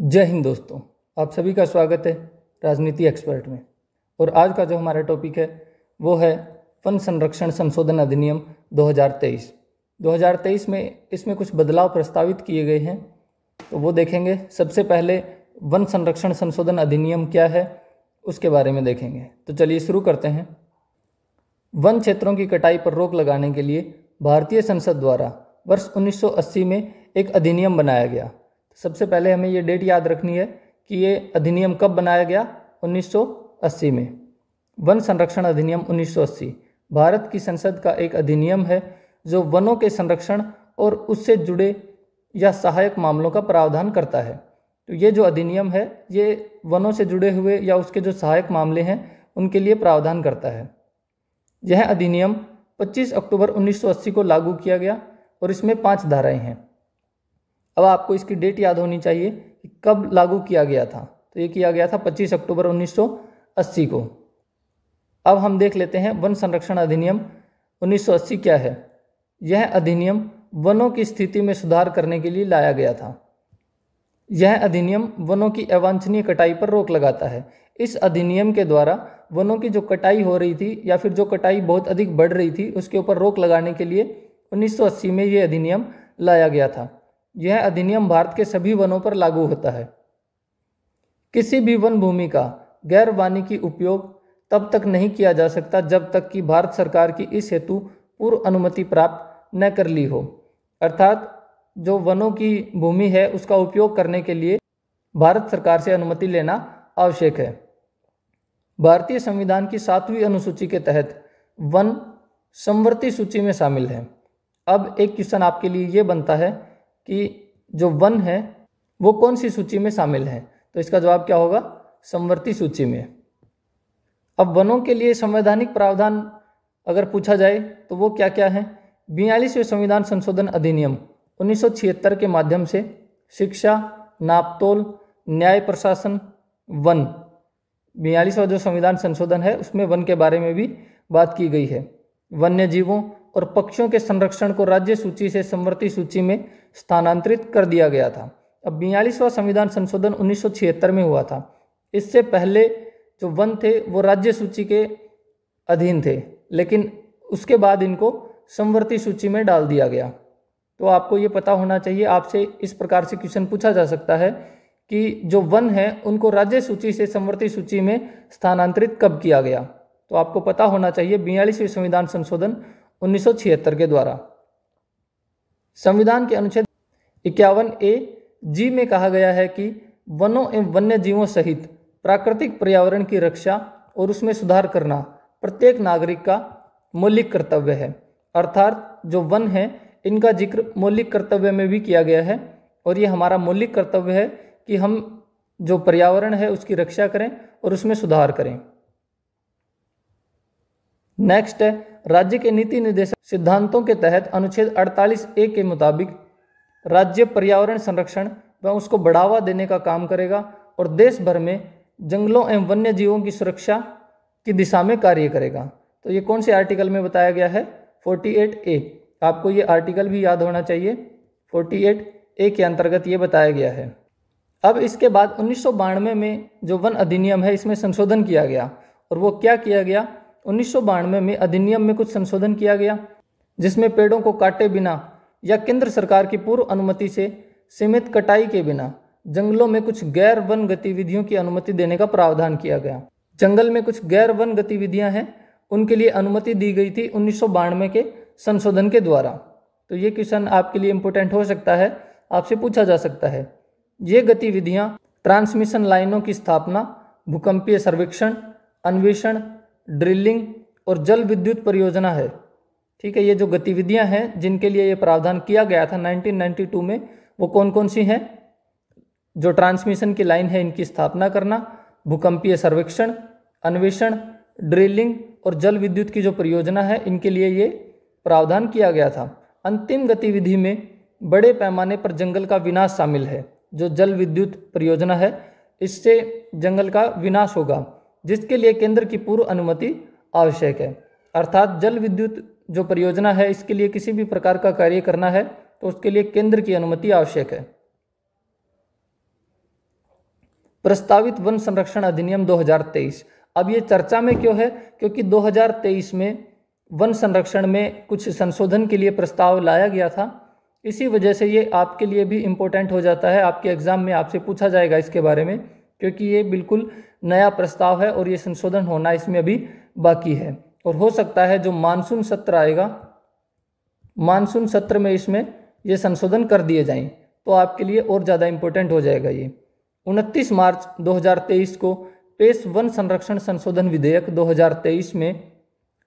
जय हिंद दोस्तों आप सभी का स्वागत है राजनीति एक्सपर्ट में और आज का जो हमारा टॉपिक है वो है वन संरक्षण संशोधन अधिनियम 2023 2023 में इसमें कुछ बदलाव प्रस्तावित किए गए हैं तो वो देखेंगे सबसे पहले वन संरक्षण संशोधन अधिनियम क्या है उसके बारे में देखेंगे तो चलिए शुरू करते हैं वन क्षेत्रों की कटाई पर रोक लगाने के लिए भारतीय संसद द्वारा वर्ष 1980 में एक अधिनियम बनाया गया सबसे पहले हमें ये डेट याद रखनी है कि ये अधिनियम कब बनाया गया 1980 में वन संरक्षण अधिनियम 1980 भारत की संसद का एक अधिनियम है जो वनों के संरक्षण और उससे जुड़े या सहायक मामलों का प्रावधान करता है तो ये जो अधिनियम है ये वनों से जुड़े हुए या उसके जो सहायक मामले हैं उनके लिए प्रावधान करता है यह अधिनियम 25 अक्टूबर 1980 को लागू किया गया और इसमें पांच धाराएं हैं अब आपको इसकी डेट याद होनी चाहिए कि कब लागू किया गया था तो ये किया गया था 25 अक्टूबर 1980 को अब हम देख लेते हैं वन संरक्षण अधिनियम 1980 क्या है यह अधिनियम वनों की स्थिति में सुधार करने के लिए लाया गया था यह अधिनियम वनों की अवांछनीय कटाई पर रोक लगाता है इस अधिनियम के द्वारा वनों की जो कटाई हो रही थी या फिर जो कटाई बहुत अधिक बढ़ रही थी उसके ऊपर रोक लगाने के लिए 1980 में ये अधिनियम लाया गया था यह अधिनियम भारत के सभी वनों पर लागू होता है किसी भी वन भूमि का गैर वानिकी उपयोग तब तक नहीं किया जा सकता जब तक कि भारत सरकार की इस हेतु पूर्व अनुमति प्राप्त न कर ली हो अर्थात जो वनों की भूमि है उसका उपयोग करने के लिए भारत सरकार से अनुमति लेना आवश्यक है भारतीय संविधान की सातवीं अनुसूची के तहत वन समवर्ती सूची में शामिल है अब एक क्वेश्चन आपके लिए ये बनता है कि जो वन है वो कौन सी सूची में शामिल है तो इसका जवाब क्या होगा समवर्ती सूची में अब वनों के लिए संवैधानिक प्रावधान अगर पूछा जाए तो वो क्या क्या है बयालीसवें संविधान संशोधन अधिनियम उन्नीस के माध्यम से शिक्षा नापतोल न्याय प्रशासन वन बयालीसवा जो संविधान संशोधन है उसमें वन के बारे में भी बात की गई है वन्य जीवों और पक्षियों के संरक्षण को राज्य सूची से समवर्ती सूची में स्थानांतरित कर दिया गया था अब बयालीसवां संविधान संशोधन उन्नीस में हुआ था इससे पहले जो वन थे वो राज्य सूची के अधीन थे लेकिन उसके बाद इनको समवर्ती सूची में डाल दिया गया तो आपको ये पता होना चाहिए आपसे इस प्रकार से क्वेश्चन पूछा जा सकता है कि जो वन है उनको राज्य सूची से समवर्ती सूची में स्थानांतरित कब किया गया तो आपको पता होना चाहिए बयालीसवें संविधान संशोधन 1976 के द्वारा संविधान के अनुच्छेद इक्यावन ए जी में कहा गया है कि वनों एवं वन्य जीवों सहित प्राकृतिक पर्यावरण की रक्षा और उसमें सुधार करना प्रत्येक नागरिक का मौलिक कर्तव्य है अर्थात जो वन है इनका जिक्र मौलिक कर्तव्य में भी किया गया है और ये हमारा मौलिक कर्तव्य है कि हम जो पर्यावरण है उसकी रक्षा करें और उसमें सुधार करें नेक्स्ट है राज्य के नीति निर्देशक सिद्धांतों के तहत अनुच्छेद 48 ए के मुताबिक राज्य पर्यावरण संरक्षण व उसको बढ़ावा देने का काम करेगा और देश भर में जंगलों एवं वन्य जीवों की सुरक्षा की दिशा में कार्य करेगा तो ये कौन से आर्टिकल में बताया गया है 48 ए आपको ये आर्टिकल भी याद होना चाहिए 48 ए के अंतर्गत ये बताया गया है अब इसके बाद उन्नीस में जो वन अधिनियम है इसमें संशोधन किया गया और वो क्या किया गया उन्नीस में अधिनियम में कुछ संशोधन किया गया जिसमें पेड़ों को काटे बिना या केंद्र सरकार की पूर्व अनुमति से सीमित कटाई के बिना जंगलों में कुछ गैर वन गतिविधियों की अनुमति देने का प्रावधान किया गया जंगल में कुछ गैर वन गतिविधियां हैं उनके लिए अनुमति दी गई थी उन्नीस के संशोधन के द्वारा तो ये क्वेश्चन आपके लिए इम्पोर्टेंट हो सकता है आपसे पूछा जा सकता है ये गतिविधियाँ ट्रांसमिशन लाइनों की स्थापना भूकंपीय सर्वेक्षण अन्वेषण ड्रिलिंग और जल विद्युत परियोजना है ठीक है ये जो गतिविधियां हैं जिनके लिए ये प्रावधान किया गया था 1992 में वो कौन कौन सी हैं जो ट्रांसमिशन की लाइन है इनकी स्थापना करना भूकंपीय सर्वेक्षण अन्वेषण ड्रिलिंग और जल विद्युत की जो परियोजना है इनके लिए ये प्रावधान किया गया था अंतिम गतिविधि में बड़े पैमाने पर जंगल का विनाश शामिल है जो जल विद्युत परियोजना है इससे जंगल का विनाश होगा जिसके लिए केंद्र की पूर्व अनुमति आवश्यक है अर्थात जल विद्युत जो परियोजना है इसके लिए किसी भी प्रकार का कार्य करना है तो उसके लिए केंद्र की अनुमति आवश्यक है प्रस्तावित वन संरक्षण अधिनियम 2023 अब ये चर्चा में क्यों है क्योंकि 2023 में वन संरक्षण में कुछ संशोधन के लिए प्रस्ताव लाया गया था इसी वजह से ये आपके लिए भी इम्पोर्टेंट हो जाता है आपके एग्ज़ाम में आपसे पूछा जाएगा इसके बारे में क्योंकि ये बिल्कुल नया प्रस्ताव है और ये संशोधन होना इसमें अभी बाकी है और हो सकता है जो मानसून सत्र आएगा मानसून सत्र में इसमें ये संशोधन कर दिए जाएं तो आपके लिए और ज़्यादा इम्पोर्टेंट हो जाएगा ये 29 मार्च 2023 को पेश वन संरक्षण संशोधन विधेयक 2023 में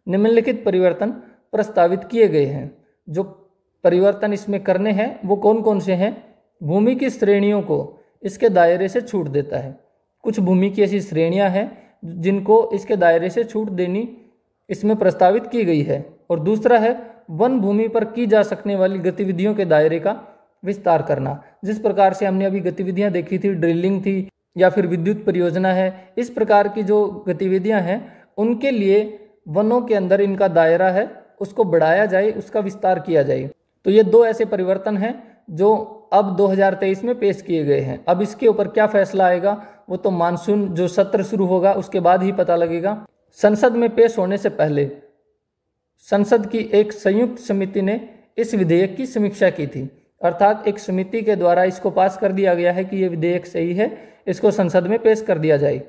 निम्नलिखित परिवर्तन प्रस्तावित किए गए हैं जो परिवर्तन इसमें करने हैं वो कौन कौन से हैं भूमि की श्रेणियों को इसके दायरे से छूट देता है कुछ भूमि की ऐसी श्रेणियां हैं जिनको इसके दायरे से छूट देनी इसमें प्रस्तावित की गई है और दूसरा है वन भूमि पर की जा सकने वाली गतिविधियों के दायरे का विस्तार करना जिस प्रकार से हमने अभी गतिविधियां देखी थी ड्रिलिंग थी या फिर विद्युत परियोजना है इस प्रकार की जो गतिविधियां हैं उनके लिए वनों के अंदर इनका दायरा है उसको बढ़ाया जाए उसका विस्तार किया जाए तो ये दो ऐसे परिवर्तन हैं जो अब 2023 में पेश किए गए हैं अब इसके ऊपर क्या फैसला आएगा वो तो मानसून जो सत्र शुरू होगा उसके बाद ही पता लगेगा संसद में पेश होने से पहले संसद की एक संयुक्त समिति ने इस विधेयक की समीक्षा की थी अर्थात एक समिति के द्वारा इसको पास कर दिया गया है कि ये विधेयक सही है इसको संसद में पेश कर दिया जाए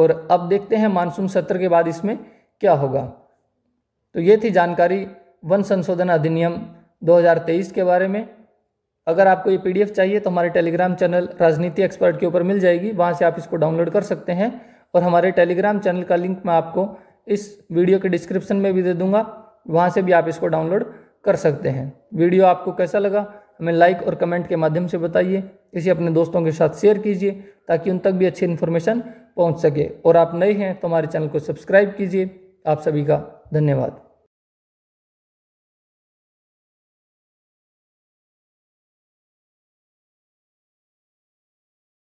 और अब देखते हैं मानसून सत्र के बाद इसमें क्या होगा तो ये थी जानकारी वन संशोधन अधिनियम 2023 के बारे में अगर आपको ये पीडीएफ चाहिए तो हमारे टेलीग्राम चैनल राजनीति एक्सपर्ट के ऊपर मिल जाएगी वहाँ से आप इसको डाउनलोड कर सकते हैं और हमारे टेलीग्राम चैनल का लिंक मैं आपको इस वीडियो के डिस्क्रिप्शन में भी दे दूंगा वहाँ से भी आप इसको डाउनलोड कर सकते हैं वीडियो आपको कैसा लगा हमें लाइक और कमेंट के माध्यम से बताइए इसे अपने दोस्तों के साथ शेयर कीजिए ताकि उन तक भी अच्छी इन्फॉर्मेशन पहुँच सके और आप नए हैं तो हमारे चैनल को सब्सक्राइब कीजिए आप सभी का धन्यवाद